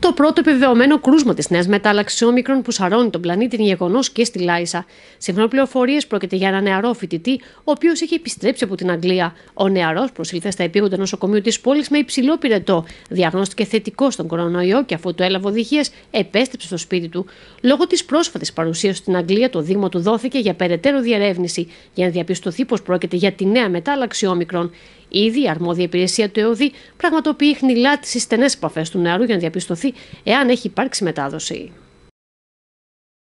Το πρώτο επιβεβαιωμένο κρούσμα της νέας μετάλλαξης όμικρων που σαρώνει τον πλανήτη είναι γεγονός και στη Λάισα. Σύμφωνα πληροφορίες, πρόκειται για ένα νεαρό φοιτητή, ο οποίος είχε επιστρέψει από την Αγγλία. Ο νεαρός προσήλθε στα επίγοντα νοσοκομείου της πόλης με υψηλό πυρετό. Διαγνώστηκε θετικός στον κορονοϊό και αφού το έλαβε οδηγίες, επέστρεψε στο σπίτι του. Λόγω της πρόσφατης παρουσίας στην Αγγλία, το δείγμα του δόθηκε για περαιτέρω διερεύνηση για να διαπιστωθεί πως πρόκειται για τη νέα μετάλλαξη όμικρων. Ήδη η αρμόδια υπηρεσία του ΕΟΔΗ πραγματοποιεί χνηλά τις στενές επαφές του νεαρού για να διαπιστωθεί εάν έχει υπάρξει μετάδοση.